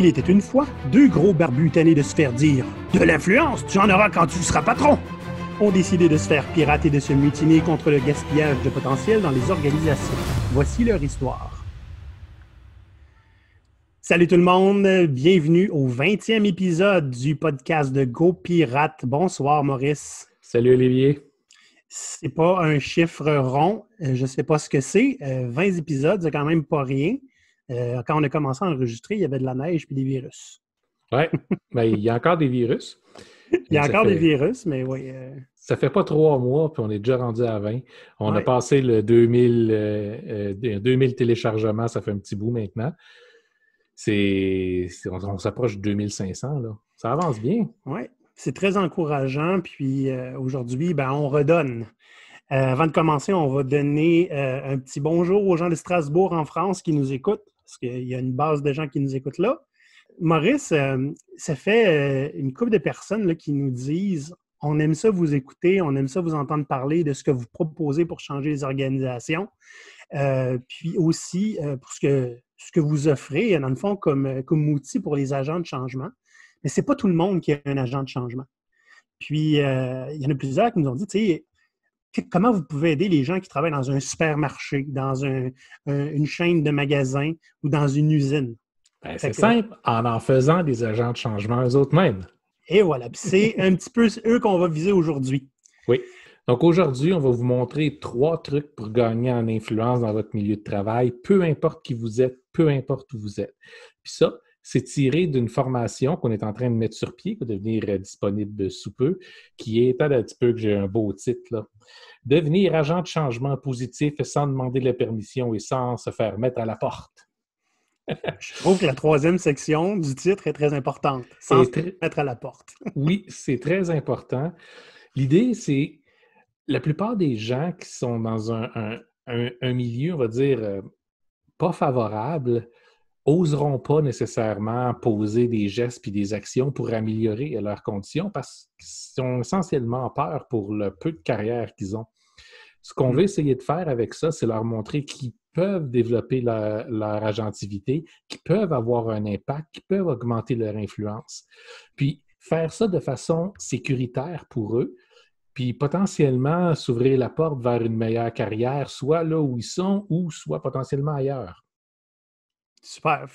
Il était une fois deux gros barbutanés de se faire dire De l'influence, tu en auras quand tu seras patron ont décidé de se faire pirater et de se mutiner contre le gaspillage de potentiel dans les organisations. Voici leur histoire. Salut tout le monde, bienvenue au 20e épisode du podcast de Go Pirate. Bonsoir Maurice. Salut Olivier. C'est pas un chiffre rond, euh, je sais pas ce que c'est. 20 euh, épisodes, c'est quand même pas rien. Euh, quand on a commencé à enregistrer, il y avait de la neige puis des virus. Oui, mais ben, il y a encore des virus. il y a encore des virus, mais oui. Ça euh. Ça fait pas trois mois, puis on est déjà rendu à 20. On a passé le 2000, 2000 euh, téléchargements, ça fait un petit bout maintenant. C'est, on, s'approche de 2500, là. Ça avance bien. Oui, c'est très encourageant. Puis aujourd'hui, ben, on redonne. avant de commencer, on va donner un petit bonjour aux gens de Strasbourg en France qui nous écoutent parce qu'il y a une base de gens qui nous écoutent là. Maurice, euh, ça fait euh, une couple de personnes là, qui nous disent on aime ça vous écouter, on aime ça vous entendre parler de ce que vous proposez pour changer les organisations. Euh, puis aussi pour ce que, ce que vous offrez, dans le fond, comme, comme outil pour les agents de changement. Mais ce n'est pas tout le monde qui est un agent de changement. Puis, il y en a plusieurs qui nous ont dit, tu sais, comment vous pouvez aider les gens qui travaillent dans un supermarché, dans une chaîne de magasins ou dans une usine? Ben, c'est simple, en en faisant des agents de changement eux autres mêmes. Et voilà, c'est un petit peu eux qu'on va viser aujourd'hui. Oui. Donc aujourd'hui, on va vous montrer trois trucs pour gagner en influence dans votre milieu de travail, peu importe qui vous êtes, peu importe où vous êtes. Puis ça, c'est tiré d'une formation qu'on est en train de mettre sur pied, qui va devenir euh, disponible sous peu, qui est, un petit peu que j'ai un beau titre, là. Devenir agent de changement positif sans demander la permission et sans se faire mettre à la porte. Je trouve que la troisième section du titre est très importante, sans se mettre à la porte. oui, c'est très important. L'idée, c'est la plupart des gens qui sont dans un milieu, on va dire, euh, pas favorable, oseront pas nécessairement poser des gestes puis des actions pour améliorer leurs conditions parce qu'ils ont essentiellement peur pour le peu de carrière qu'ils ont. Ce qu'on mm. veut essayer de faire avec ça, c'est leur montrer qu'ils peuvent développer leur, leur agentivité, qu'ils peuvent avoir un impact, qu'ils peuvent augmenter leur influence. Puis faire ça de façon sécuritaire pour eux, puis potentiellement s'ouvrir la porte vers une meilleure carrière, soit là où ils sont ou soit potentiellement ailleurs. Super.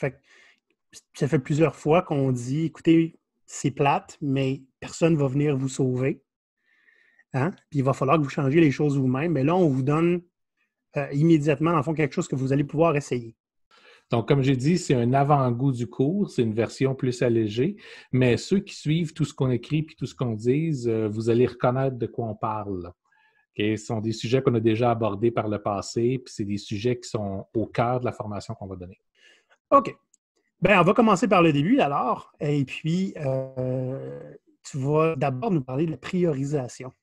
ça fait plusieurs fois qu'on dit écoutez, c'est plate, mais personne ne va venir vous sauver. Hein? Puis il va falloir que vous changiez les choses vous-même. Mais là, on vous donne euh, immédiatement, en fond, quelque chose que vous allez pouvoir essayer. Donc, comme j'ai dit, c'est un avant-goût du cours, c'est une version plus allégée, mais ceux qui suivent tout ce qu'on écrit puis tout ce qu'on dit, euh, vous allez reconnaître de quoi on parle. Ce sont des sujets qu'on a déjà abordés par le passé, puis c'est des sujets qui sont au cœur de la formation qu'on va donner. OK. Bien, on va commencer par le début alors. Et puis, euh, tu vas d'abord nous parler de la priorisation.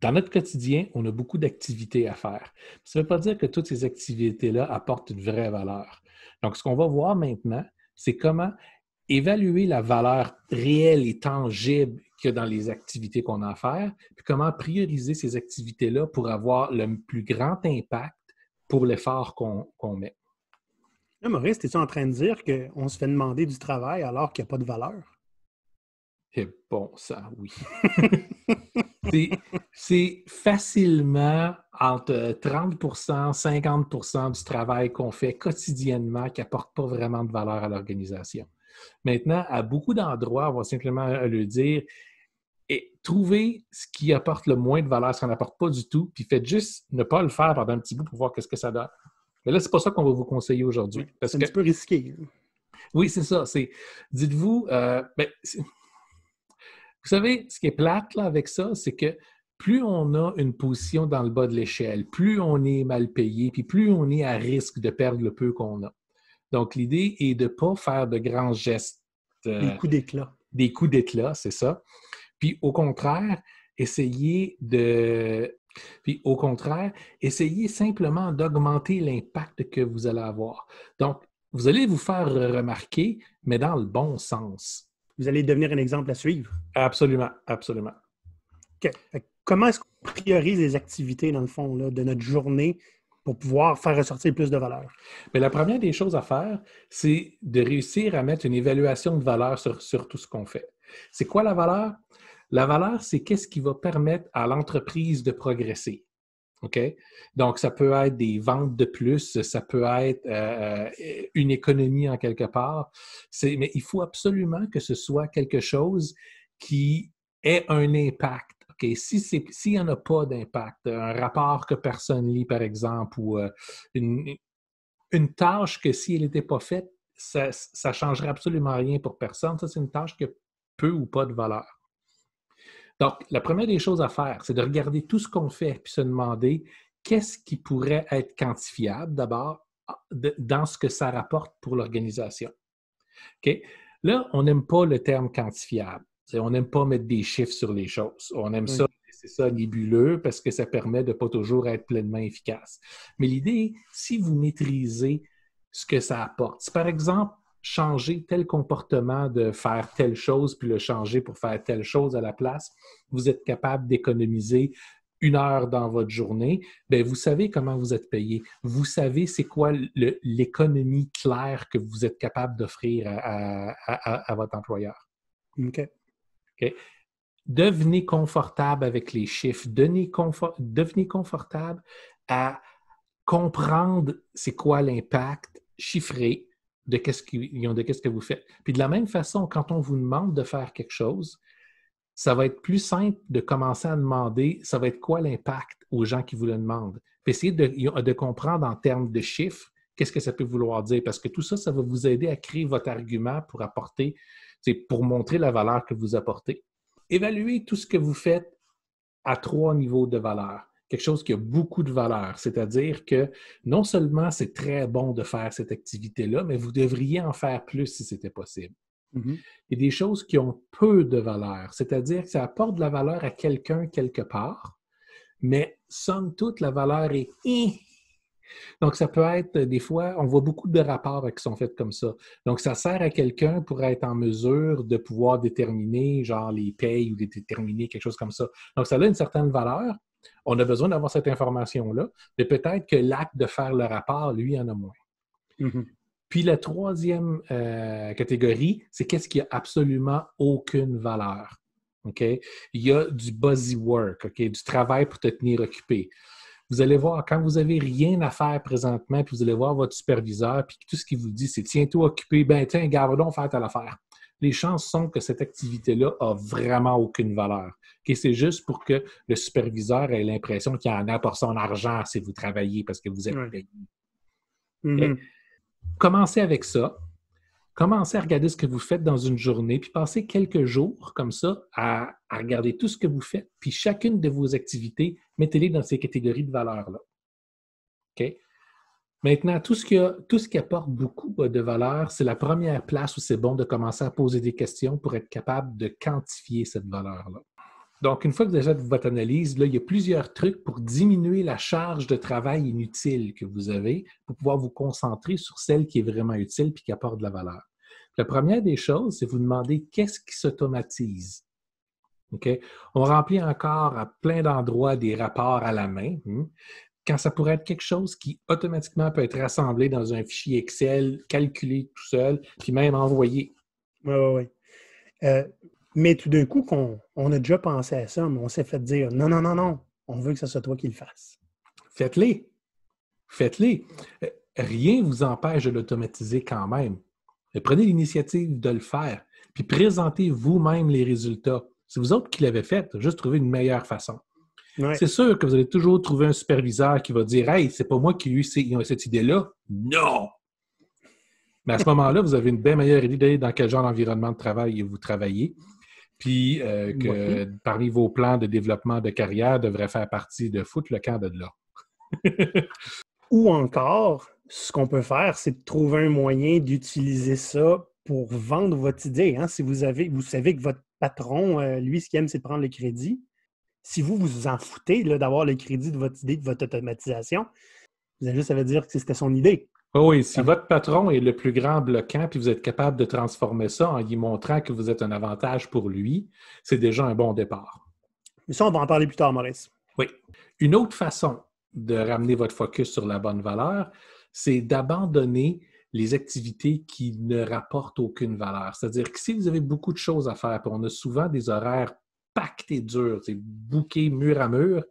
Dans notre quotidien, on a beaucoup d'activités à faire. Ça ne veut pas dire que toutes ces activités-là apportent une vraie valeur. Donc, ce qu'on va voir maintenant, c'est comment évaluer la valeur réelle et tangible qu'il y a dans les activités qu'on a à faire, puis comment prioriser ces activités-là pour avoir le plus grand impact pour l'effort qu'on met. Là, Maurice, es-tu en train de dire qu'on se fait demander du travail alors qu'il n'y a pas de valeur? Et eh, bon, ça, oui. c'est facilement entre 30 50 du travail qu'on fait quotidiennement qui n'apporte pas vraiment de valeur à l'organisation. Maintenant, à beaucoup d'endroits, on va simplement le dire, et trouvez ce qui apporte le moins de valeur, ce qu'on n'apporte pas du tout, puis faites juste ne pas le faire pendant un petit bout pour voir qu'est-ce que ça donne. Mais là, c'est pas ça qu'on va vous conseiller aujourd'hui. c'est un peu risqué. Hein. Oui, c'est ça. Dites-vous, euh, ben, vous savez, ce qui est plate avec ça, c'est que plus on a une position dans le bas de l'échelle, plus on est mal payé, puis plus on est à risque de perdre le peu qu'on a. Donc, l'idée est de ne pas faire de grands gestes. Euh, des coups d'éclat. Des coups d'éclat, c'est ça. Puis, au contraire, essayer de, puis au contraire, essayez simplement d'augmenter l'impact que vous allez avoir. Donc, vous allez vous faire remarquer, mais dans le bon sens. Vous allez devenir un exemple à suivre. Absolument, absolument. Comment est-ce qu'on priorise les activités, dans le fond, de notre journée pour pouvoir faire ressortir plus de valeur? Mais la première des choses à faire, c'est de réussir à mettre une évaluation de valeur sur, sur tout ce qu'on fait. C'est quoi la valeur? La valeur, c'est qu'est-ce qui va permettre à l'entreprise de progresser. OK? Donc, ça peut être des ventes de plus, ça peut être euh, euh, une économie en quelque part. Mais il faut absolument que ce soit quelque chose qui ait un impact. Okay. S'il si n'y en a pas d'impact, un rapport que personne lit, par exemple, ou euh, une, une, tâche que si elle n'était pas faite, ça ne changerait absolument rien pour personne. Ça, c'est une tâche qui a peu ou pas de valeur. Donc, la première des choses à faire, c'est de regarder tout ce qu'on fait puis se demander qu'est-ce qui pourrait être quantifiable d'abord ah, dans ce que ça rapporte pour l'organisation. Là, on n'aime pas le terme quantifiable. on n'aime pas mettre des chiffres sur les choses. On aime ça, c'est ça, nébuleux, parce que ça permet de ne pas toujours être pleinement efficace. Mais l'idée, si vous maîtrisez ce que ça apporte, par exemple, changer tel comportement de faire telle chose, puis le changer pour faire telle chose à la place, vous êtes capable d'économiser une heure dans votre journée, bien, vous savez comment vous êtes payé. Vous savez c'est quoi l'économie claire que vous êtes capable d'offrir à, votre employeur. OK. Devenez confortable avec les chiffres. devenez confortable à comprendre c'est quoi l'impact chiffré de qu'est-ce qu'est-ce que vous faites. Puis de la même façon, quand on vous demande de faire quelque chose, ça va être plus simple de commencer à demander ça va être quoi l'impact aux gens qui vous le demandent. Puis essayer de, de comprendre en termes de chiffres qu'est-ce que ça peut vouloir dire, parce que tout ça, ça va vous aider à créer votre argument pour apporter, pour montrer la valeur que vous apportez. Évaluez tout ce que vous faites à trois niveaux de valeur quelque chose qui a beaucoup de valeur. C'est-à-dire que non seulement c'est très bon de faire cette activité-là, mais vous devriez en faire plus si c'était possible. Et mm-hmm. des choses qui ont peu de valeur, c'est-à-dire que ça apporte de la valeur à quelqu'un quelque part, mais somme toute, la valeur est donc, ça peut être des fois, on voit beaucoup de rapports qui sont faits comme ça. Donc, ça sert à quelqu'un pour être en mesure de pouvoir déterminer, genre, les payes ou déterminer quelque chose comme ça. Donc, ça a une certaine valeur, on a besoin d'avoir cette information-là, mais peut-être que l'acte de faire le rapport, lui, en a moins. Mm-hmm. Puis la troisième euh, catégorie, c'est qu'est-ce qui a absolument aucune valeur. OK? Il y a du work, work », Du travail pour te tenir occupé. Vous allez voir, quand vous n'avez rien à faire présentement, puis vous allez voir votre superviseur, puis tout ce qu'il vous dit, c'est tiens-toi occupé, ben tiens, garde donc faire affaire les chances sont que cette activité-là a vraiment aucune valeur. C'est juste pour que le superviseur ait l'impression qu'il en a pour son argent si vous travaillez parce que vous êtes payé. Mm-hmm. Commencez avec ça. Commencez à regarder ce que vous faites dans une journée, puis passez quelques jours comme ça à, regarder tout ce que vous faites, puis chacune de vos activités, mettez-les dans ces catégories de valeurs-là. OK? Maintenant, tout ce, qui apporte beaucoup euh, de valeur, c'est la première place où c'est bon de commencer à poser des questions pour être capable de quantifier cette valeur-là. Donc, une fois que vous avez fait votre analyse, là, il y a plusieurs trucs pour diminuer la charge de travail inutile que vous avez pour pouvoir vous concentrer sur celle qui est vraiment utile et qui apporte de la valeur. La première des choses, c'est vous demander qu'est-ce qui s'automatise. On remplit encore à plein d'endroits des rapports à la main. Hmm? quand ça pourrait être quelque chose qui automatiquement peut être rassemblé dans un fichier Excel, calculé tout seul, puis même envoyé. Oui, oui, oui. Euh, mais tout d'un coup, on, on, a déjà pensé à ça, mais on s'est fait dire non, non, non, non, on veut que ce soit toi qui le fasses. Faites-les. Faites-les. Euh, rien ne vous empêche de l'automatiser quand même. Euh, prenez l'initiative de le faire, puis présentez vous-même les résultats. C'est vous autres qui l'avez fait, juste trouver une meilleure façon. C'est sûr que vous allez toujours trouver un superviseur qui va dire Hey, c'est pas moi qui ai eu cette idée-là. Non! Mais à ce moment-là, vous avez une bien meilleure idée dans quel genre d'environnement de travail vous travaillez. Puis euh, que parmi vos plans de développement de carrière devrait faire partie de foot le camp de là. Ou encore, ce qu'on peut faire, c'est de trouver un moyen d'utiliser ça pour vendre votre idée. Hein. Si vous avez, savez que votre patron, euh, lui, ce qu'il aime, c'est de prendre le crédit si vous vous en foutez d'avoir le crédit de votre idée, de votre automatisation, vous juste ça veut dire que c'était son idée. oui, si ah. votre patron est le plus grand bloquant, puis vous êtes capable de transformer ça en lui montrant que vous êtes un avantage pour lui, c'est déjà un bon départ. Mais ça, on va en parler plus tard, Maurice. Oui. Une autre façon de ramener votre focus sur la bonne valeur, c'est d'abandonner les activités qui ne rapportent aucune valeur. C'est-à-dire que si vous avez beaucoup de choses à faire, puis on a souvent des horaires pacté dur, c'est bouqué mur à mur.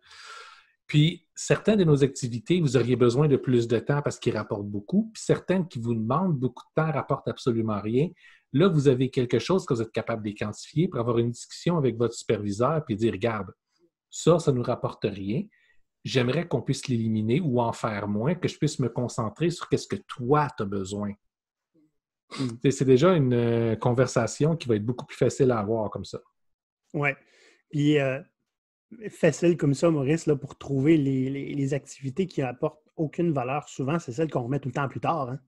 Puis, certaines de nos activités, vous auriez besoin de plus de temps parce qu'ils rapportent beaucoup. Puis, certaines qui vous demandent beaucoup de temps rapportent absolument rien. Là, vous avez quelque chose que vous êtes capable d'équantifier pour avoir une discussion avec votre superviseur puis dire, regarde, ça, ça ne nous rapporte rien. J'aimerais qu'on puisse l'éliminer ou en faire moins, que je puisse me concentrer sur qu'est-ce que toi, tu as besoin. Hmm. C'est déjà une euh, conversation qui va être beaucoup plus facile à avoir comme ça. Ouais. Puis, euh, facile comme ça, Maurice, là, pour trouver les, activités qui apportent aucune valeur, souvent, c'est celles qu'on remet tout le temps plus tard. Hein.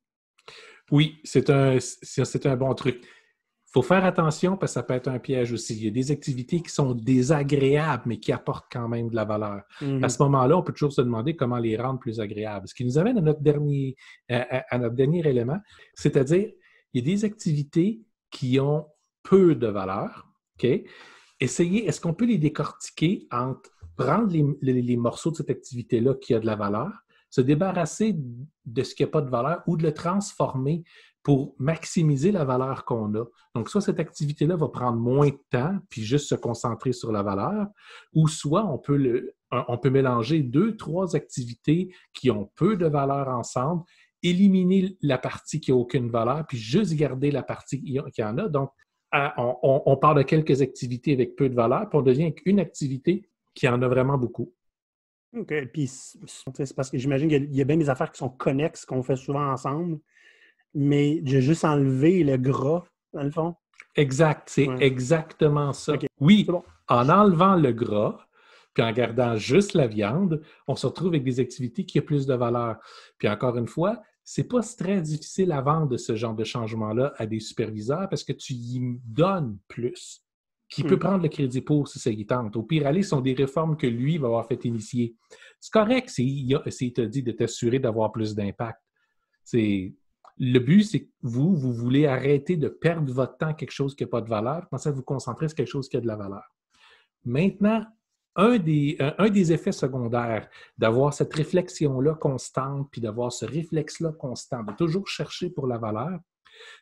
Oui, c'est un, un bon truc. Il faut faire attention parce que ça peut être un piège aussi. Il y a des activités qui sont désagréables, mais qui apportent quand même de la valeur. Mm-hmm. À ce moment-là, on peut toujours se demander comment les rendre plus agréables. Ce qui nous amène à notre dernier, à notre dernier élément, c'est-à-dire, il y a des activités qui ont peu de valeur, OK? essayer, est-ce qu'on peut les décortiquer entre prendre les, morceaux de cette activité-là qui a de la valeur, se débarrasser de ce qui n'a pas de valeur ou de le transformer pour maximiser la valeur qu'on a. Donc, soit cette activité-là va prendre moins de temps, puis juste se concentrer sur la valeur, ou soit on peut, le, on peut mélanger deux, trois activités qui ont peu de valeur ensemble éliminer la partie qui n'a aucune valeur, puis juste garder la partie qui en a. Donc, on, parle de quelques activités avec peu de valeur, puis on devient une activité qui en a vraiment beaucoup. OK. Puis c'est parce que j'imagine qu'il y, a bien des affaires qui sont connexes, qu'on fait souvent ensemble, mais j'ai juste enlevé le gras, dans le fond. Exact. C'est exactement ça. Oui, en enlevant le gras, puis en gardant juste la viande, on se retrouve avec des activités qui ont plus de valeur. Puis encore une fois, c'est pas très difficile à vendre ce genre de changement-là à des superviseurs parce que tu y donnes plus. Qui peut hmm. prendre le crédit pour si ça y tente. Au pire, aller sont des réformes que lui va avoir fait initier. C'est correct s'il il te dit de t'assurer d'avoir plus d'impact. C'est le but, c'est que vous, vous voulez arrêter de perdre votre temps à quelque chose qui n'a pas de valeur, pensez à vous concentrer sur quelque chose qui a de la valeur. Maintenant, euh, un des, effets secondaires d'avoir cette réflexion-là constante, puis d'avoir ce réflexe-là constant, de toujours chercher pour la valeur,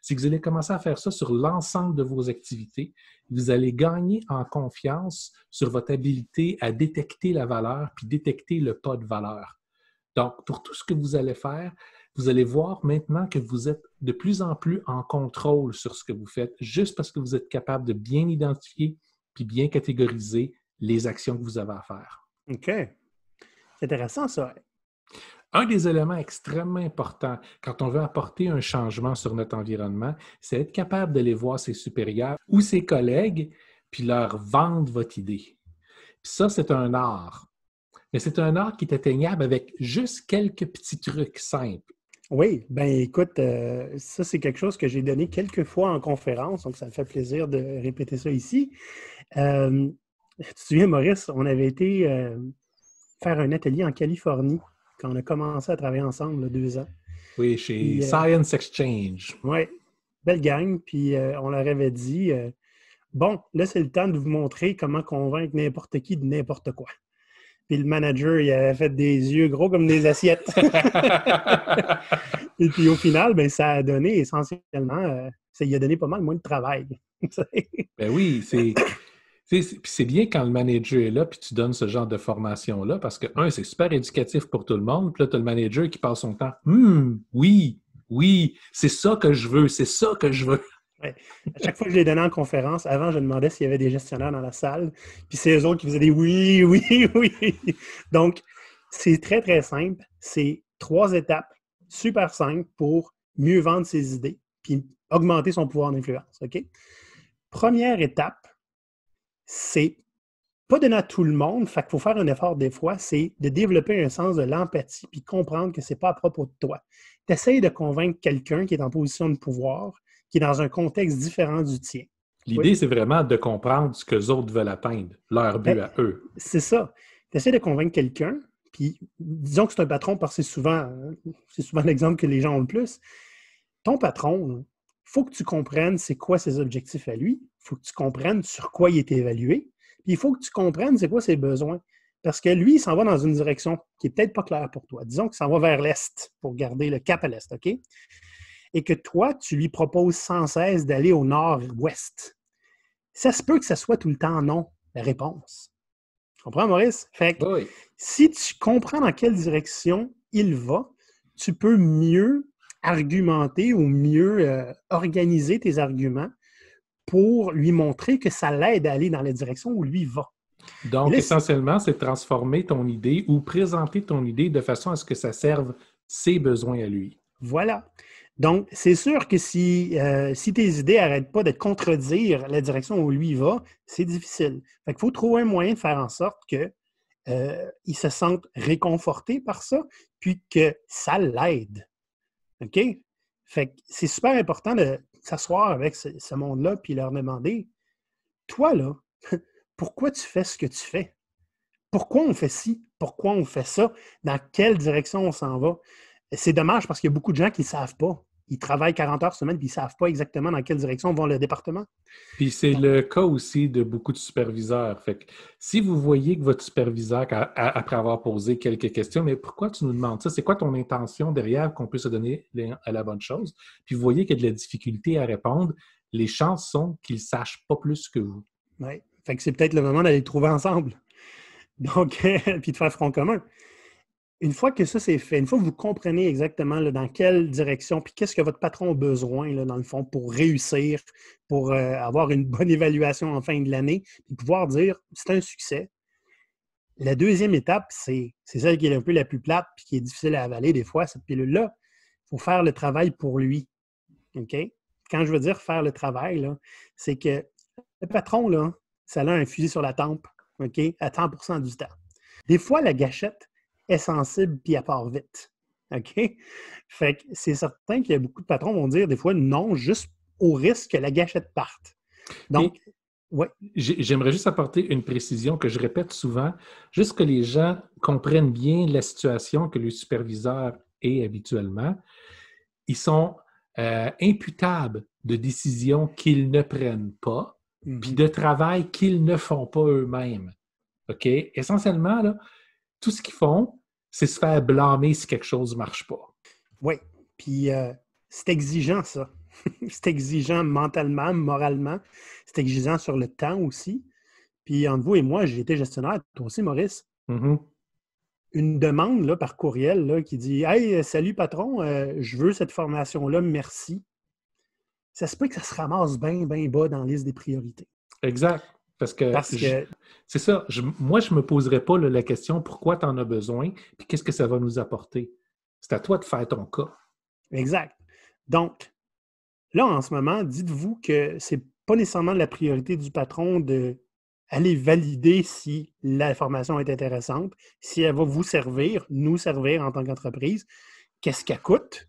c'est que vous allez commencer à faire ça sur l'ensemble de vos activités. Vous allez gagner en confiance sur votre habilité à détecter la valeur, puis détecter le pas de valeur. Donc, pour tout ce que vous allez faire, vous allez voir maintenant que vous êtes de plus en plus en contrôle sur ce que vous faites, juste parce que vous êtes capable de bien identifier, puis bien catégoriser les actions que vous avez à faire. OK. C'est intéressant, ça. Un des éléments extrêmement importants quand on veut apporter un changement sur notre environnement, c'est être capable d'aller voir ses supérieurs ou ses collègues, puis leur vendre votre idée. ça, c'est un art. Mais c'est un art qui est atteignable avec juste quelques petits trucs simples. Oui, Bien, écoute, euh, ça c'est quelque chose que j'ai donné quelques fois en conférence, donc ça me fait plaisir de répéter ça ici. Euh, tu te souviens, Maurice, on avait été euh, faire un atelier en Californie quand on a commencé à travailler ensemble il y a deux ans. Oui, chez euh, Science Exchange. Oui, belle gang. Puis euh, on leur avait dit Bon, là, c'est le temps de vous montrer comment convaincre n'importe qui de n'importe quoi. Puis le manager, il avait fait des yeux gros comme des assiettes. Et puis au final, ben, ça a donné essentiellement, ça y a donné pas mal moins de travail. ben oui, c'est c'est bien quand le manager est là, puis tu donnes ce genre de formation-là, parce que, un, c'est super éducatif pour tout le monde, puis là, tu as le manager qui passe son temps. Hum, oui, oui, c'est ça que je veux, c'est ça que je veux. À chaque fois que je les donnais en conférence, avant, je demandais s'il y avait des gestionnaires dans la salle, puis c'est eux autres qui faisaient des oui, oui, oui. Donc, c'est très, très simple. C'est trois étapes super simples pour mieux vendre ses idées, puis augmenter son pouvoir d'influence. OK? Première étape, c'est pas donné à tout le monde, fait faut faire un effort des fois, c'est de développer un sens de l'empathie puis comprendre que c'est pas à propos de toi. essaies de convaincre quelqu'un qui est en position de pouvoir, qui est dans un contexte différent du tien. L'idée, c'est vraiment de comprendre ce que les autres veulent atteindre, leur but ben, à eux. C'est ça. essaies de convaincre quelqu'un, puis disons que c'est un patron parce que souvent, c'est souvent l'exemple que les gens ont le plus. Ton patron, il faut que tu comprennes c'est quoi ses objectifs à lui, faut que tu comprennes sur quoi il est évalué. Puis il faut que tu comprennes c'est quoi ses besoins. Parce que lui, il s'en va dans une direction qui n'est peut-être pas claire pour toi. Disons qu'il s'en va vers l'Est pour garder le cap à l'Est, OK? Et que toi, tu lui proposes sans cesse d'aller au nord-ouest. Ça se peut que ce soit tout le temps non, la réponse. Tu comprends, Maurice? si tu comprends dans quelle direction il va, tu peux mieux argumenter ou mieux euh, organiser tes arguments pour lui montrer que ça l'aide à aller dans la direction où lui va. Donc, essentiellement, c'est transformer ton idée ou présenter ton idée de façon à ce que ça serve ses besoins à lui. Voilà. Donc, c'est sûr que si, euh, si tes idées n'arrêtent pas de contredire la direction où lui va, c'est difficile. Fait il faut trouver un moyen de faire en sorte que euh, il se sente réconforté par ça, puis que ça l'aide. OK? Fait que c'est super important de s'asseoir avec ce, monde-là puis leur demander Toi, là, pourquoi tu fais ce que tu fais Pourquoi on fait ci Pourquoi on fait ça Dans quelle direction on s'en va C'est dommage parce qu'il y a beaucoup de gens qui ne savent pas ils travaillent 40 heures semaine, et ils ne savent pas exactement dans quelle direction vont le département. Puis c'est le cas aussi de beaucoup de superviseurs. Fait que si vous voyez que votre superviseur, après avoir posé quelques questions, mais pourquoi tu nous demandes ça? C'est quoi ton intention derrière qu'on puisse se donner à la bonne chose? Puis vous voyez qu'il y a de la difficulté à répondre, les chances sont qu'ils ne sachent pas plus que vous. Oui. Fait que c'est peut-être le moment d'aller le trouver ensemble. Donc, puis de faire front commun une fois que ça c'est fait, une fois que vous comprenez exactement dans quelle direction, puis qu'est-ce que votre patron a besoin, dans le fond, pour réussir, pour euh, avoir une bonne évaluation en fin de l'année, puis pouvoir dire c'est un succès. La deuxième étape, c'est celle qui est un peu la plus plate, puis qui est difficile à avaler des fois, cette pilule-là. Il faut faire le travail pour lui. OK? Quand je veux dire faire le travail, c'est que le patron, là, ça a un fusil sur la tempe, OK, à 100 du temps. Des fois, la gâchette, est sensible puis elle part vite. OK? Fait que c'est certain qu'il y a beaucoup de patrons qui vont dire des fois non, juste au risque que la gâchette parte. Donc, oui. J'aimerais juste apporter une précision que je répète souvent, juste que les gens comprennent bien la situation que le superviseur est habituellement. Ils sont euh, imputables de décisions qu'ils ne prennent pas, puis mm-hmm. de travail qu'ils ne font pas eux-mêmes. OK? Essentiellement, là, tout ce qu'ils font, c'est se faire blâmer si quelque chose ne marche pas. Oui, puis euh, c'est exigeant, ça. c'est exigeant mentalement, moralement. C'est exigeant sur le temps aussi. Puis entre vous et moi, j'ai été gestionnaire, toi aussi, Maurice. Mm-hmm. Une demande là, par courriel qui dit Hey, salut patron, euh, je veux cette formation-là, merci. Ça se peut que ça se ramasse bien, bien bas dans la liste des priorités. Exact. Parce que, c'est ça, moi, je ne me poserais pas la question pourquoi tu en as besoin, et qu'est-ce que ça va nous apporter. C'est à toi de faire ton cas. Exact. Donc, là, en ce moment, dites-vous que c'est pas nécessairement la priorité du patron de aller valider si la formation est intéressante, si elle va vous servir, nous servir en tant qu'entreprise, qu'est-ce qu'elle coûte.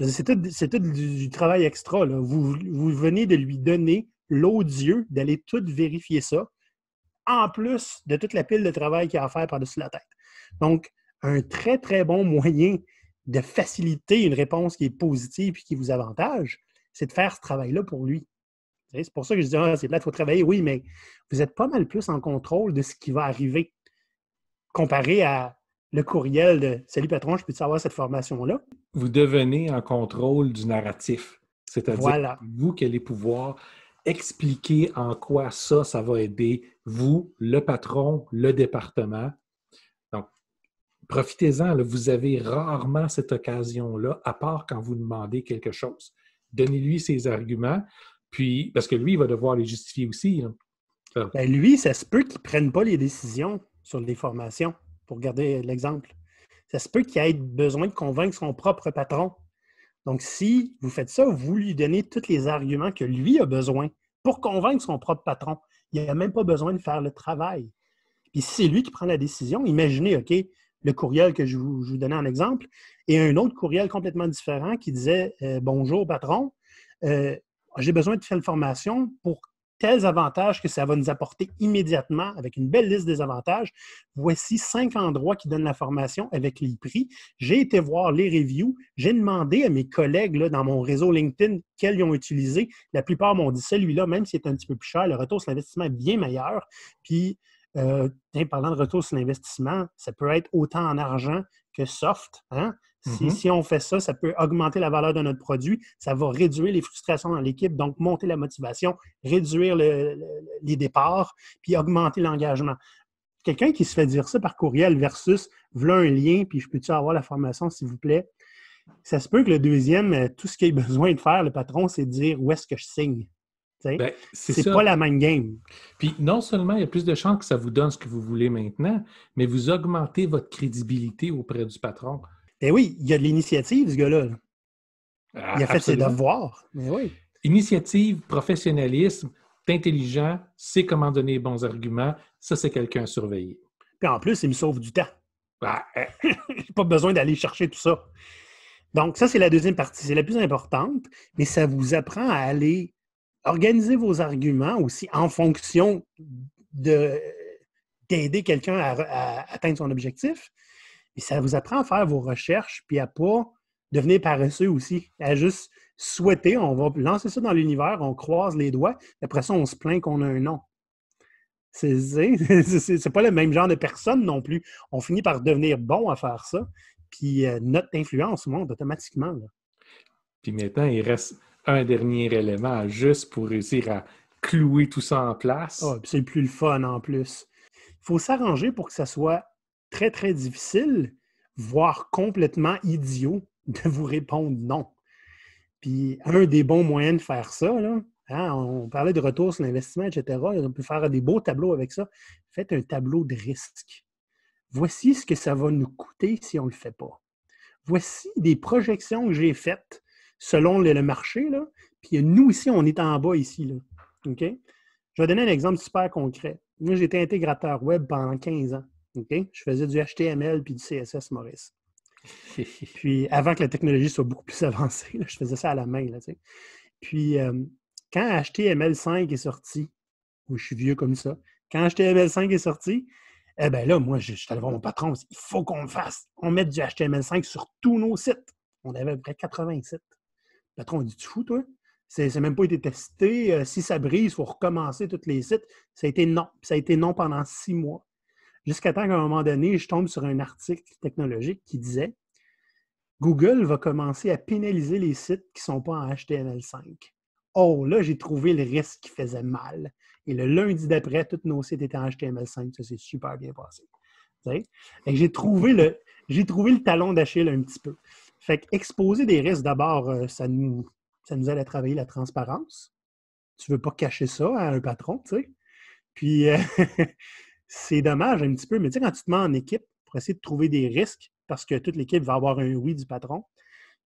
C'est tout, du, travail extra. vous venez de lui donner l'odieux d'aller tout vérifier ça, en plus de toute la pile de travail qu'il y a à faire par-dessus la tête. Donc, un très, très bon moyen de faciliter une réponse qui est positive et qui vous avantage, c'est de faire ce travail-là pour lui. C'est pour ça que je dis, ah, c'est plate, il faut travailler, oui, mais vous êtes pas mal plus en contrôle de ce qui va arriver comparé à le courriel de Salut patron, je peux te savoir cette formation-là. Vous devenez en contrôle du narratif. C'est-à-dire, voilà. vous qui allez pouvoir expliquer en quoi ça, ça va aider vous, le patron, le département. Donc, profitez-en. Vous avez rarement cette occasion-là, à part quand vous demandez quelque chose. Donnez-lui ses arguments, puis parce que lui, il va devoir les justifier aussi. Hein. Ah. Ben, lui, ça se peut qu'il ne prenne pas les décisions sur les formations, pour garder l'exemple. Ça se peut qu'il ait besoin de convaincre son propre patron donc, si vous faites ça, vous lui donnez tous les arguments que lui a besoin pour convaincre son propre patron. Il n'a même pas besoin de faire le travail. Puis c'est lui qui prend la décision. Imaginez, OK, le courriel que je vous, donnais en exemple et un autre courriel complètement différent qui disait euh, Bonjour, patron. Euh, j'ai besoin de faire une formation pour tels avantages que ça va nous apporter immédiatement avec une belle liste des avantages. Voici cinq endroits qui donnent la formation avec les prix. J'ai été voir les reviews. J'ai demandé à mes collègues dans mon réseau LinkedIn quels ils ont utilisé. La plupart m'ont dit celui-là, même s'il est un petit peu plus cher, le retour sur l'investissement est bien meilleur. Puis, euh, parlant de retour sur l'investissement, ça peut être autant en argent que soft. Hein? Mhm. Si, on fait ça, ça peut augmenter la valeur de notre produit, ça va réduire les frustrations dans l'équipe, donc monter la motivation, réduire les départs, puis augmenter l'engagement. Quelqu'un qui se fait dire ça par courriel versus voilà un lien, puis je peux-tu avoir la formation, s'il vous plaît? Ça se peut que le deuxième, euh, tout ce qu'il a besoin de faire, le patron, c'est dire où est-ce que je signe? n'est ben, pas la même game. Puis non seulement il y a plus de chances que ça vous donne ce que vous voulez maintenant, mais vous augmentez votre crédibilité auprès du patron. Mais eh oui, il y a de l'initiative, ce gars-là. Ah, il a fait ses devoirs. Initiative, professionnalisme, intelligent, sait comment donner les bons arguments. Ça, c'est quelqu'un à surveiller. Puis en plus, il me sauve du temps. Je ah, eh. J'ai pas besoin d'aller chercher tout ça. Donc, ça, c'est la deuxième partie. C'est la plus importante, mais ça vous apprend à aller organiser vos arguments aussi en fonction d'aider quelqu'un à, atteindre son objectif, ça vous apprend à faire vos recherches, puis à ne pas devenir paresseux aussi, à juste souhaiter, on va lancer ça dans l'univers, on croise les doigts, après ça, on se plaint qu'on a un nom. C'est pas le même genre de personne non plus. On finit par devenir bon à faire ça, puis euh, notre influence monte automatiquement. Puis maintenant, il reste un dernier élément juste pour réussir à clouer tout ça en place. Ah, c'est plus le fun en plus. Il faut s'arranger pour que ça soit très, très difficile, voire complètement idiot, de vous répondre non. Puis un des bons moyens de faire ça, hein, on parlait de retour sur l'investissement, etc. On peut faire des beaux tableaux avec ça. Faites un tableau de risque. Voici ce que ça va nous coûter si on ne le fait pas. Voici des projections que j'ai faites selon le, marché. Là. Puis nous ici, on est en bas ici. Là. Je vais donner un exemple super concret. Moi, j'étais intégrateur web pendant 15 ans. Je faisais du HTML puis du CSS Maurice. puis avant que la technologie soit beaucoup plus avancée, je faisais ça à la main. puis euh, quand HTML5 est sorti, où je suis vieux comme ça, quand HTML5 est sorti, eh bien là, moi, je, allé voir mon patron. il faut qu'on le fasse. On mette du HTML5 sur tous nos sites. On avait à peu près 80 sites. Le patron a dit Tu fous, toi Ça n'a même pas été testé. Euh, si ça brise, il faut recommencer tous les sites. Ça a été non. ça a été non pendant six mois. Jusqu'à temps qu'à un moment donné, je tombe sur un article technologique qui disait Google va commencer à pénaliser les sites qui ne sont pas en HTML5. Oh, là, j'ai trouvé le risque qui faisait mal. Et le lundi d'après, tous nos sites étaient en HTML5. Ça s'est super bien passé. J'ai trouvé, le, trouvé le talon d'Achille un petit peu. Fait exposer des risques, d'abord, euh, ça nous, ça nous aide à travailler la transparence. Tu ne veux pas cacher ça à un patron, tu sais. Puis, euh, c'est dommage un petit peu, mais tu sais, quand tu te mets en équipe pour essayer de trouver des risques, parce que toute l'équipe va avoir un oui du patron,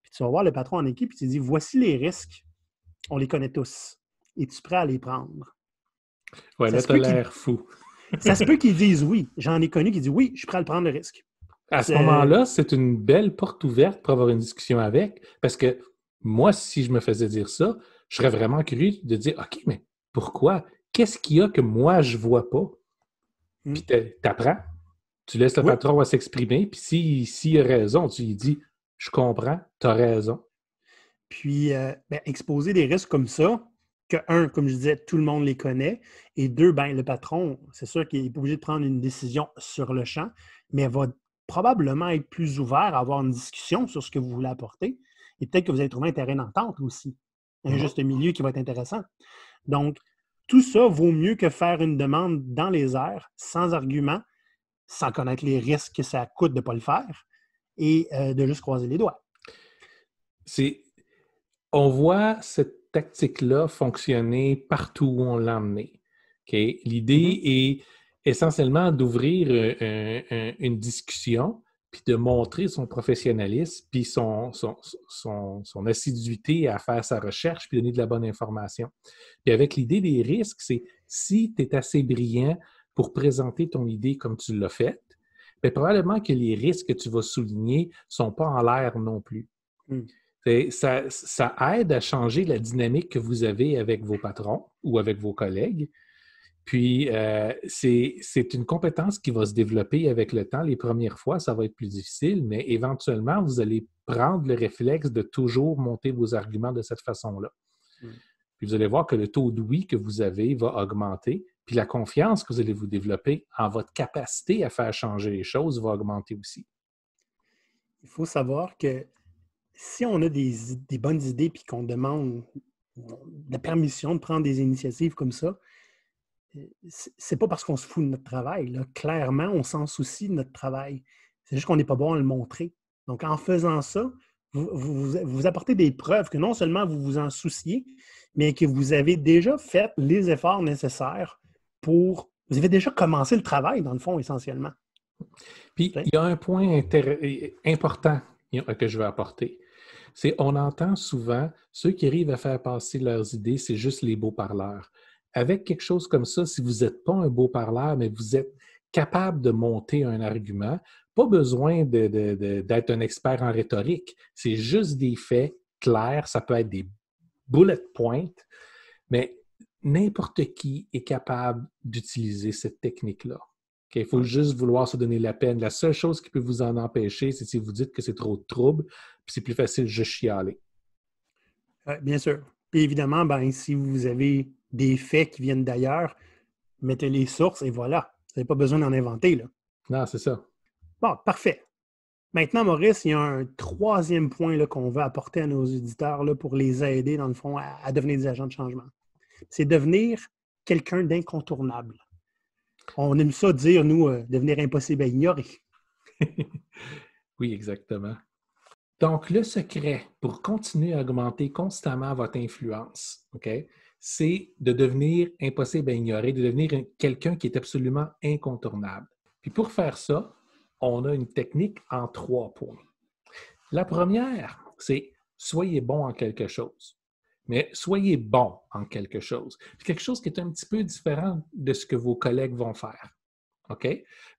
puis tu vas voir le patron en équipe, et tu te dis voici les risques, on les connaît tous. et tu prêt à les prendre? Ouais, ça là, l'air fou. ça se peut qu'ils disent oui. J'en ai connu qui dit oui, je suis prêt à le prendre le risque. À ce moment-là, c'est une belle porte ouverte pour avoir une discussion avec, parce que moi, si je me faisais dire ça, je serais vraiment curieux de dire OK, mais pourquoi? Qu'est-ce qu'il y a que moi, je vois pas? Mm. puis apprends, Tu laisses le patron s'exprimer, puis s'il a raison, tu lui dis Je comprends, as raison. Puis, euh, ben, exposer des risques comme ça, que, un, comme je disais, tout le monde les connaît, et deux, ben, le patron, c'est sûr qu'il est obligé de prendre une décision sur le champ, mais va probablement être plus ouvert à avoir une discussion sur ce que vous voulez apporter, et peut-être que vous allez trouver un terrain d'entente aussi, un mm-hmm. juste milieu qui va être intéressant. Donc, tout ça vaut mieux que faire une demande dans les airs, sans argument, sans connaître les risques que ça coûte de ne pas le faire et euh, de juste croiser les doigts. On voit cette tactique-là fonctionner partout où on l'a emmenée. L'idée mm-hmm. est essentiellement d'ouvrir euh, une discussion puis de montrer son professionnalisme, puis son, assiduité à faire sa recherche, puis donner de la bonne information. Puis avec l'idée des risques, c'est si tu es assez brillant pour présenter ton idée comme tu l'as fait, bien probablement que les risques que tu vas souligner sont pas en l'air non plus. Hmm. ça aide à changer la dynamique que vous avez avec vos patrons ou avec vos collègues, puis, euh, c'est une compétence qui va se développer avec le temps. Les premières fois, ça va être plus difficile, mais éventuellement, vous allez prendre le réflexe de toujours monter vos arguments de cette façon-là. Mm. Puis, vous allez voir que le taux de oui que vous avez va augmenter, puis la confiance que vous allez vous développer en votre capacité à faire changer les choses va augmenter aussi. Il faut savoir que si on a des, des bonnes idées puis qu'on demande la permission de prendre des initiatives comme ça, c'est pas parce qu'on se fout de notre travail. Clairement, on s'en soucie de notre travail. C'est juste qu'on n'est pas bon à le montrer. Donc, en faisant ça, vous, apportez des preuves que non seulement vous vous en souciez, mais que vous avez déjà fait les efforts nécessaires pour. Vous avez déjà commencé le travail, dans le fond, essentiellement. Puis, il y a un point important que je veux apporter. C'est on entend souvent ceux qui arrivent à faire passer leurs idées, c'est juste les beaux parleurs avec quelque chose comme ça, si vous n'êtes pas un beau parleur, mais vous êtes capable de monter un argument, pas besoin d'être un expert en rhétorique. C'est juste des faits clairs. Ça peut être des bullet points, mais n'importe qui est capable d'utiliser cette technique-là. Il faut juste vouloir se donner la peine. La seule chose qui peut vous en empêcher, c'est si vous dites que c'est trop de trouble, puis c'est plus facile de chialer. bien sûr. Puis évidemment, ben, si vous avez des faits qui viennent d'ailleurs, mettez les sources et voilà. Vous n'avez pas besoin d'en inventer, là. Non, c'est ça. Bon, parfait. Maintenant, Maurice, il y a un troisième point qu'on veut apporter à nos auditeurs là, pour les aider, dans le fond, à, devenir des agents de changement. C'est devenir quelqu'un d'incontournable. On aime ça dire, nous, euh, devenir impossible à ignorer. oui, exactement. Donc, le secret pour continuer à augmenter constamment votre influence, OK? c'est de devenir impossible à ignorer, de devenir quelqu'un qui est absolument incontournable. Puis pour faire ça, on a une technique en trois points. La première, c'est soyez bon en quelque chose mais soyez bon en quelque chose. quelque chose qui est un petit peu différent de ce que vos collègues vont faire. OK?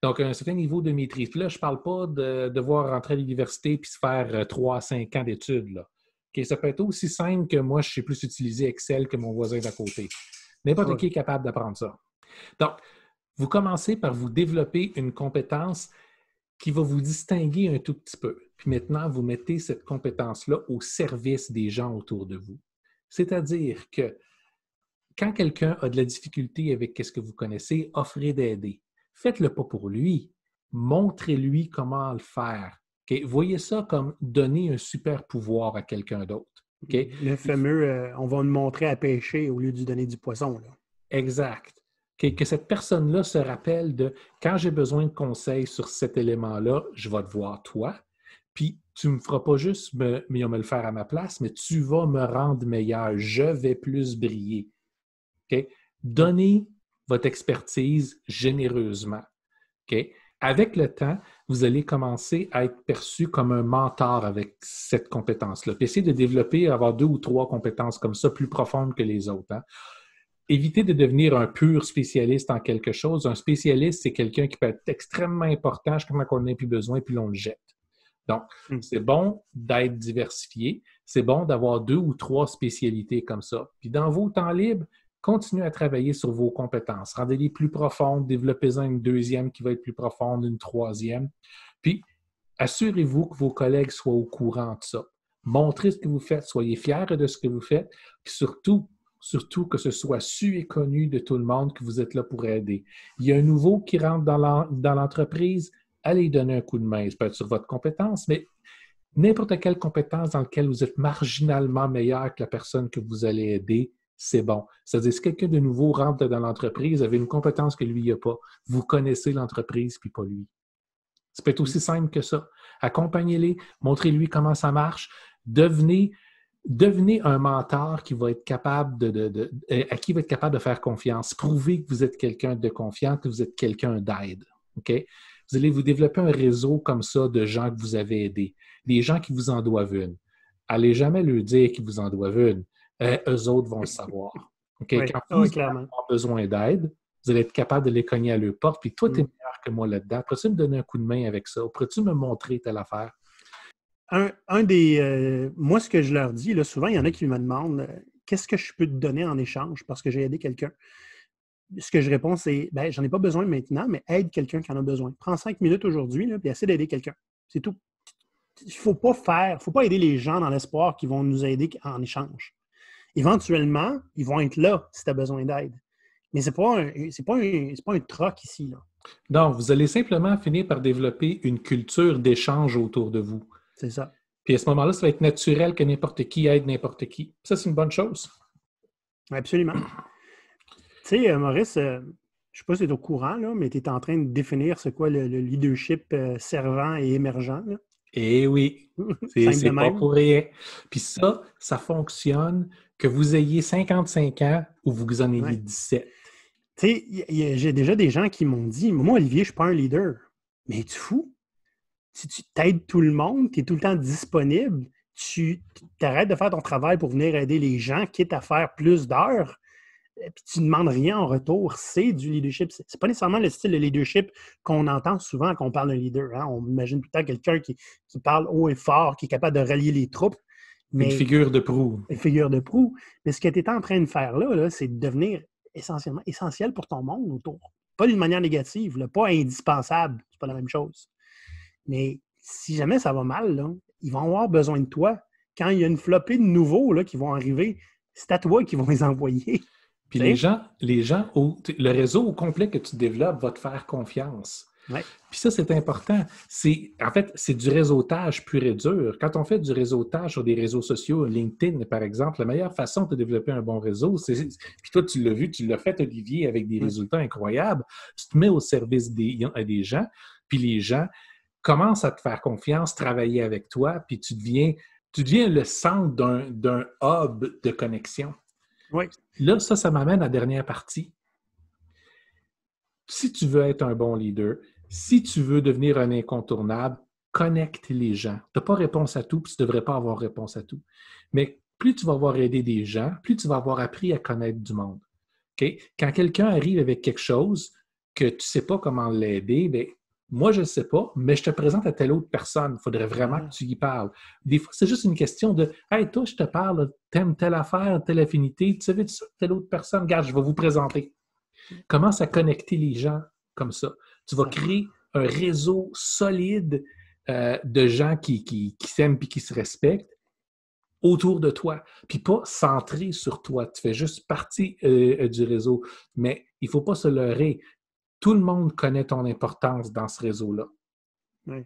Donc, un certain niveau de maîtrise. là, je ne parle pas de devoir rentrer à l'université puis se faire euh, trois cinq ans d'études. Là ça peut être aussi simple que moi, je sais plus utiliser Excel que mon voisin d'à côté. N'importe qui est capable d'apprendre ça. Donc, vous commencez par vous développer une compétence qui va vous distinguer un tout petit peu. Puis maintenant, vous mettez cette compétence-là au service des gens autour de vous. C'est-à-dire que quand quelqu'un a de la difficulté avec ce que vous connaissez, offrez d'aider. Faites-le pas pour lui. Montrez-lui comment le faire. Voyez ça comme donner un super pouvoir à quelqu'un d'autre. Le fameux euh, on va nous montrer à pêcher au lieu de lui donner du poisson. Exact. Que cette personne-là se rappelle de quand j'ai besoin de conseils sur cet élément-là, je vais te voir toi. Puis tu ne me feras pas juste me, me, le faire à ma place, mais tu vas me rendre meilleur. Je vais plus briller. OK? Donnez votre expertise généreusement. OK? Avec le temps, vous allez commencer à être perçu comme un mentor avec cette compétence-là. Puis essayez de développer, avoir deux ou trois compétences comme ça, plus profondes que les autres. Hein. Évitez de devenir un pur spécialiste en quelque chose. Un spécialiste, c'est quelqu'un qui peut être extrêmement important jusqu'à ce qu'on n'ait plus besoin, puis l'on le jette. Donc, hmm. c'est bon d'être diversifié. C'est bon d'avoir deux ou trois spécialités comme ça. Puis dans vos temps libres, continuez à travailler sur vos compétences. Rendez-les plus profondes, développez-en une deuxième qui va être plus profonde, une troisième. Puis, assurez-vous que vos collègues soient au courant de ça. Montrez ce que vous faites, soyez fiers de ce que vous faites, puis surtout, surtout que ce soit su et connu de tout le monde que vous êtes là pour aider. Il y a un nouveau qui rentre dans l'entreprise, allez donner un coup de main. Ça peut être sur votre compétence, mais n'importe quelle compétence dans laquelle vous êtes marginalement meilleur que la personne que vous allez aider, c'est bon. C'est-à-dire, si quelqu'un de nouveau rentre dans l'entreprise, avez une compétence que lui a pas, vous connaissez l'entreprise puis pas lui. Ça peut être aussi simple que ça. Accompagnez-les, montrez-lui comment ça marche, devenez, devenez un mentor qui va être capable de, euh, à qui va être capable de faire confiance. Prouvez que vous êtes quelqu'un de confiance, que vous êtes quelqu'un d'aide. OK? Vous allez vous développer un réseau comme ça de gens que vous avez aidés, des gens qui vous en doivent une. Allez jamais leur dire qu'ils vous en doivent une eh, eux autres vont le savoir. Quand ah vous avez besoin d'aide, vous allez être capable de les cogner à leur porte, puis toi, tu es mm. meilleur que moi là-dedans. Pourrais-tu me donner un coup de main avec ça? Pourrais-tu me montrer telle affaire? Un, des. Euh, moi, ce que je leur dis, là, souvent, il y en a mm. qui me demandent euh, qu'est-ce que je peux te donner en échange parce que j'ai aidé quelqu'un ce que je réponds, c'est ben, j'en ai pas besoin maintenant, mais aide quelqu'un qui en a besoin. Prends cinq minutes aujourd'hui, puis essaie d'aider quelqu'un. C'est tout. Il ne faut pas faire, faut pas aider les gens dans l'espoir qu'ils vont nous aider en échange. Éventuellement, ils vont être là si tu as besoin d'aide. Mais ce n'est pas, un, pas, un troc ici. Là. Non, vous allez simplement finir par développer une culture d'échange autour de vous. C'est ça. Puis à ce moment-là, ça va être naturel que n'importe qui aide n'importe qui. Ça, c'est une bonne chose. Absolument. tu sais, euh, Maurice, euh, je ne sais pas si tu es au courant, mais tu es en train de définir ce qu'est le, leadership euh, servant et émergent. Eh oui, c'est pas pour rien. Puis ça, ça fonctionne que vous ayez 55 ans ou vous en ayez 17. Tu sais, j'ai déjà des gens qui m'ont dit Moi, Olivier, je ne suis pas un leader. Mais tu fou? Si tu t'aides tout le monde, tu es tout le temps disponible, tu arrêtes de faire ton travail pour venir aider les gens, quitte à faire plus d'heures, euh, puis tu ne demandes rien en retour. C'est du leadership. Ce n'est pas nécessairement le style de leadership qu'on entend souvent quand on parle d'un leader. Hein. On imagine tout le temps quelqu'un qui parle haut et fort, qui est capable de rallier les troupes une figure de proue. Une figure de proue. Mais ce que tu es en train de faire là, c'est de devenir essentiellement essentiel pour ton monde autour. Pas d'une manière négative, pas indispensable, c'est pas la même chose. Mais si jamais ça va mal, ils vont avoir besoin de toi. Quand il y a une flopée de nouveaux là, qui vont arriver, c'est à toi qu'ils vont les envoyer. Puis les gens, les gens le réseau au complet que tu développes va te faire confiance. Puis ça, c'est important. C'est, en fait, c'est du réseautage pur et dur. Quand on fait du réseautage sur des réseaux sociaux, LinkedIn, par exemple, la meilleure façon de développer un bon réseau, c'est. Puis toi, tu l'as vu, tu l'as fait, Olivier, avec des résultats incroyables. Tu te mets au service des, des gens, puis les gens commencent à te faire confiance, travailler avec toi, puis tu deviens, tu deviens le centre d'un hub de connexion. Là, ça, ça m'amène à la dernière partie. Si tu veux être un bon leader, si tu veux devenir un incontournable, connecte les gens. Tu n'as pas réponse à tout, puis tu ne devrais pas avoir réponse à tout. Mais plus tu vas avoir aidé des gens, plus tu vas avoir appris à connaître du monde. Quand quelqu'un arrive avec quelque chose que tu ne sais pas comment l'aider, ben, moi, je ne sais pas, mais je te présente à telle autre personne. Il faudrait vraiment que mm. tu y parles. Des fois, c'est juste une question de Hey, toi, je te parle, de telle affaire, telle affinité, tu savais ça, telle autre personne, regarde, je vais vous présenter. Commence à connecter les gens comme ça tu vas créer un réseau solide euh, de gens qui, qui, s'aiment et qui se respectent autour de toi, puis pas centré sur toi. Tu fais juste partie euh, euh, du réseau. Mais il ne faut pas se leurrer. Tout le monde connaît ton importance dans ce réseau-là. Oui.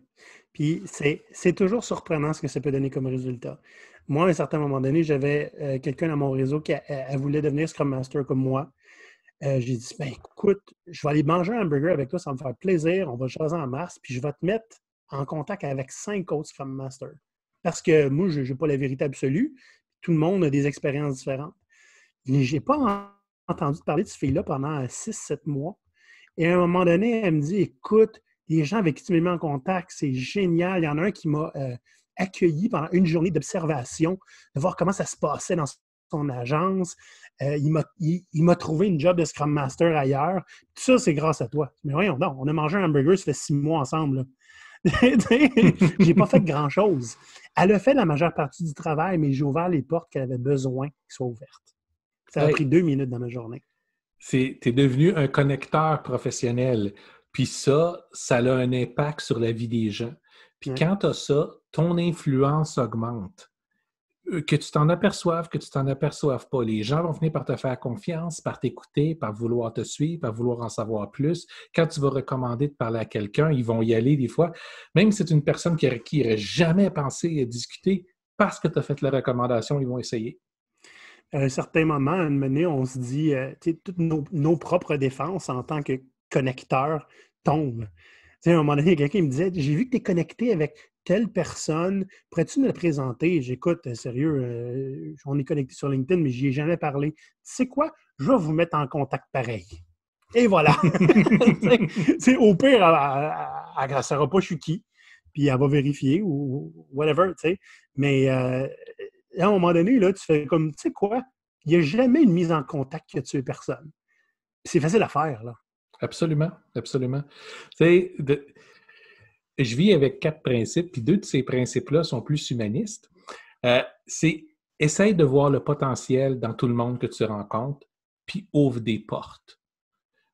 Puis c'est toujours surprenant ce que ça peut donner comme résultat. Moi, à un certain moment donné, j'avais quelqu'un dans mon réseau qui voulait devenir Scrum Master comme moi. Euh, j'ai dit, ben, écoute, je vais aller manger un hamburger avec toi, ça va me faire plaisir, on va choisir en mars, puis je vais te mettre en contact avec cinq autres Scrum master. Parce que moi, je n'ai pas la vérité absolue. Tout le monde a des expériences différentes. Je n'ai pas entendu parler de cette fille-là pendant six, sept mois. Et à un moment donné, elle me dit Écoute, les gens avec qui tu m'as mis en contact, c'est génial. Il y en a un qui m'a euh, accueilli pendant une journée d'observation, de voir comment ça se passait dans son agence. Euh, il, m'a, trouvé une job de Scrum Master ailleurs. Tout ça, c'est grâce à toi. Mais voyons donc, on a mangé un hamburger, ça fait six mois ensemble. j'ai pas fait grand-chose. Elle a fait la majeure partie du travail, mais j'ai ouvert les portes qu'elle avait besoin qu'elles soient ouvertes. Ça a pris deux minutes dans ma journée. Tu es devenu un connecteur professionnel. Puis ça, ça a un impact sur la vie des gens. Puis quand tu as ça, ton influence augmente. Euh, que tu t'en aperçoives, que tu t'en aperçoives pas. Les gens vont venir par te faire confiance, par t'écouter, par vouloir te suivre, par vouloir en savoir plus. Quand tu vas recommander de parler à quelqu'un, ils vont y aller des fois. Même si c'est une personne qui n'aurait jamais pensé à discuter, parce que tu as fait la recommandation, ils vont essayer. À un certain moment, à un moment donné, on se dit, euh, toutes nos, propres défenses en tant que connecteurs tombent. à un moment donné, quelqu'un me disait, j'ai vu que tu es connecté avec telle personne, pourrais-tu me la présenter? J'écoute, euh, sérieux, euh, on est connecté sur LinkedIn, mais n'y ai jamais parlé. Tu sais quoi? Je vais vous mettre en contact pareil. Et voilà. c'est au pire, elle ne saura pas je suis qui, puis elle va vérifier ou whatever, tu sais. Mais euh, à un moment donné, là, tu fais comme, tu sais quoi? Il n'y a jamais une mise en contact que tu tué personne. C'est facile à faire, là. Absolument, absolument. Tu sais, de je vis avec quatre principes, puis deux de ces principes-là sont plus humanistes. Euh, c'est essaye de voir le potentiel dans tout le monde que tu rencontres, puis ouvre des portes.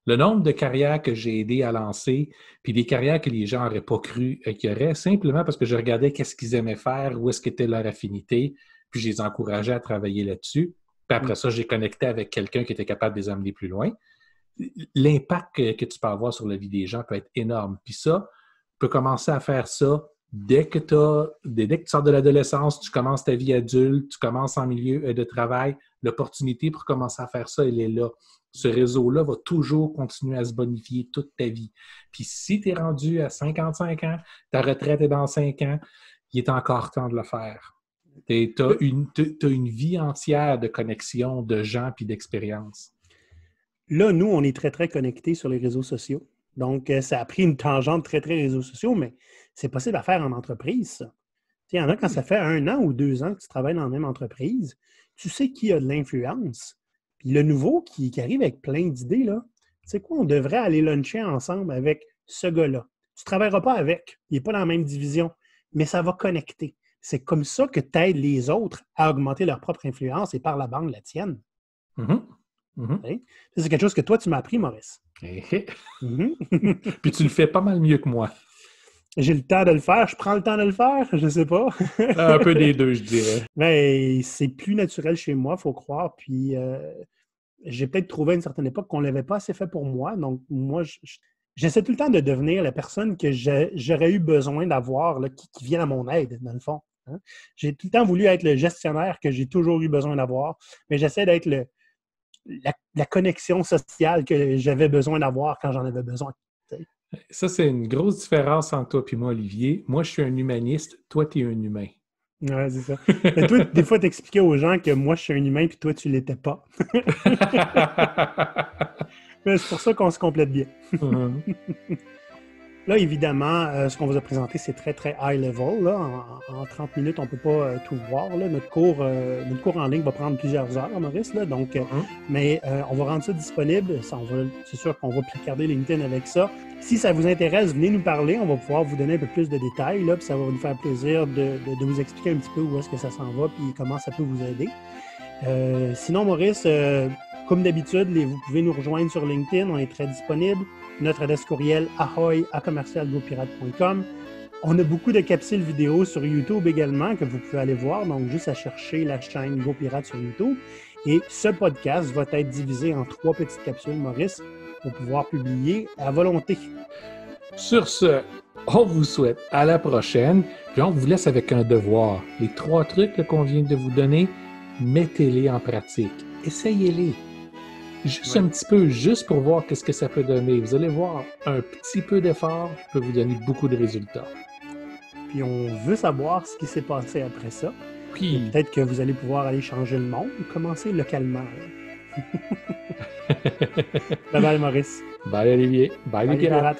Le nombre de carrières que j'ai aidé à lancer, puis des carrières que les gens n'auraient pas cru euh, qu'il y aurait, simplement parce que je regardais qu'est-ce qu'ils aimaient faire, où est-ce qu'était leur affinité, puis je les encourageais à travailler là-dessus. Puis après mm. ça, j'ai connecté avec quelqu'un qui était capable de les amener plus loin. L'impact que, tu peux avoir sur la vie des gens peut être énorme. Puis ça, peux commencer à faire ça dès que, as, dès, tu sors de l'adolescence, tu commences ta vie adulte, tu commences en milieu euh, de travail, l'opportunité pour commencer à faire ça, elle est là. Ce réseau-là va toujours continuer à se bonifier toute ta vie. Puis si tu es rendu à 55 ans, ta retraite est dans 5 ans, il est encore temps de le faire. Tu as une, une vie entière de connexion, de gens puis d'expérience. Là, nous, on est très, très connectés sur les réseaux sociaux. Donc, euh, ça a pris une tangente très, très réseaux sociaux, mais c'est possible à faire en entreprise, ça. Il y en a quand ça fait un an ou deux ans que tu travailles dans la même entreprise, tu sais qui a de l'influence. Puis le nouveau qui, arrive avec plein d'idées, là, sais quoi, on devrait aller luncher ensemble avec ce gars-là. Tu ne travailleras pas avec, il n'est pas dans la même division, mais ça va connecter. C'est comme ça que tu aides les autres à augmenter leur propre influence et par la bande la tienne. Mm-hmm. Mhm. C'est quelque chose que toi, tu m'as appris, Maurice. Eh, eh. Mhm. Puis tu le fais pas mal mieux que moi. J'ai le temps de le faire, je prends le temps de le faire, je sais pas. Euh, un peu des deux, je dirais. Mais ben, c'est plus naturel chez moi, faut croire. Puis euh, j'ai peut-être trouvé à une certaine époque qu'on l'avait pas assez fait pour moi. Donc moi, j'essaie tout le temps de devenir la personne que j'aurais eu besoin d'avoir, qui, qui vient à mon aide, dans le fond. Hein. J'ai tout le temps voulu être le gestionnaire que j'ai toujours eu besoin d'avoir, mais j'essaie d'être le, la, connexion sociale que j'avais besoin d'avoir quand j'en avais besoin. Ça, c'est une grosse différence entre toi et moi, Olivier. Moi, je suis un humaniste, toi, tu es un humain. Ouais, c'est ça. Mais toi, des fois, t'expliquais aux gens que moi, je suis un humain, puis toi, tu l'étais pas. Mais c'est pour ça qu'on se complète bien. Mhm. Là, évidemment, euh, ce qu'on vous a présenté, c'est très, très high level. Là. En, 30 minutes, on ne peut pas euh, tout voir. Là. Notre, cours, euh, cours en ligne va prendre plusieurs heures, Maurice. Là. Donc, hein? Mais on va rendre ça disponible. Ça, c'est sûr qu'on va picarder LinkedIn avec ça. Si ça vous intéresse, venez nous parler. On va pouvoir vous donner un peu plus de détails. Là, puis ça va nous faire plaisir de, de, vous expliquer un petit peu où est-ce que ça s'en va puis comment ça peut vous aider. sinon, Maurice, comme d'habitude, vous pouvez nous rejoindre sur LinkedIn, on est très disponible. Notre adresse courriel ahoy à commercialgopirate.com. On a beaucoup de capsules vidéo sur YouTube également que vous pouvez aller voir, donc juste à chercher la chaîne GoPirate sur YouTube. Et ce podcast va être divisé en trois petites capsules, Maurice, pour pouvoir publier à volonté. Sur ce, on vous souhaite à la prochaine. Puis on vous laisse avec un devoir. Les trois trucs qu'on vient de vous donner, mettez-les en pratique. Essayez-les. Juste un petit peu, juste pour voir qu'est-ce que ça peut donner. Vous allez voir, un petit peu d'effort peut vous donner beaucoup de résultats. Puis on veut savoir ce qui s'est passé après ça. Puis... Peut-être que vous allez pouvoir aller changer le monde ou commencer localement. bye bye Maurice. Bye Olivier. Bye, bye